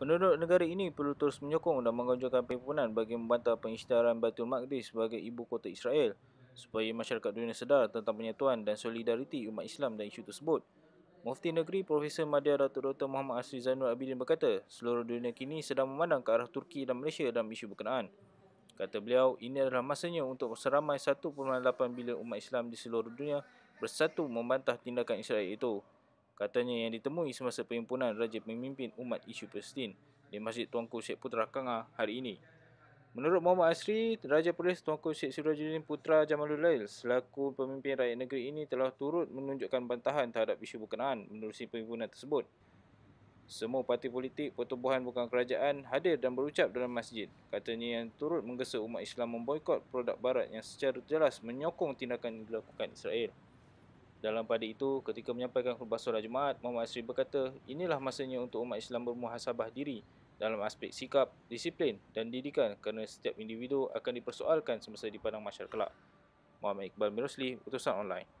Penduduk negara ini perlu terus menyokong dan menggunakan perhimpunan bagi membantah pengisytiharan Batu Maqdis sebagai ibu kota Israel supaya masyarakat dunia sedar tentang penyatuan dan solidariti umat Islam dan isu tersebut. Mufti Negeri Prof. Madya Datuk Dr. Muhammad Asri Zainul Abidin berkata, seluruh dunia kini sedang memandang ke arah Turki dan Malaysia dalam isu berkenaan. Kata beliau, ini adalah masanya untuk seramai 1.8 bilion umat Islam di seluruh dunia bersatu membantah tindakan Israel itu. Katanya yang ditemui semasa perhimpunan Raja Pemimpin Umat Isu Palestin di Masjid Tuanku Syekh Putra Kangah hari ini. Menurut Muhammad Asri, Raja Polis Tuanku Syekh Sirajuddin Putra Jamalul Lail selaku pemimpin rakyat negeri ini telah turut menunjukkan bantahan terhadap isu berkenaan menerusi perhimpunan tersebut. Semua parti politik pertubuhan bukan kerajaan hadir dan berucap dalam masjid. Katanya yang turut menggesa umat Islam memboikot produk barat yang secara jelas menyokong tindakan dilakukan Israel. Dalam pada itu, ketika menyampaikan khutbah solat Jumaat, Muhammad Asri berkata, inilah masanya untuk umat Islam bermuhasabah diri dalam aspek sikap, disiplin dan didikan kerana setiap individu akan dipersoalkan semasa di padang masyarakat kelak. Muhammad Iqbal Mirosli, Utusan Online.